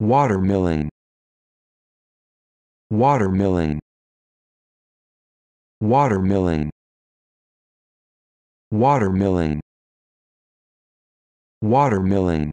watermilling watermilling watermilling watermilling watermilling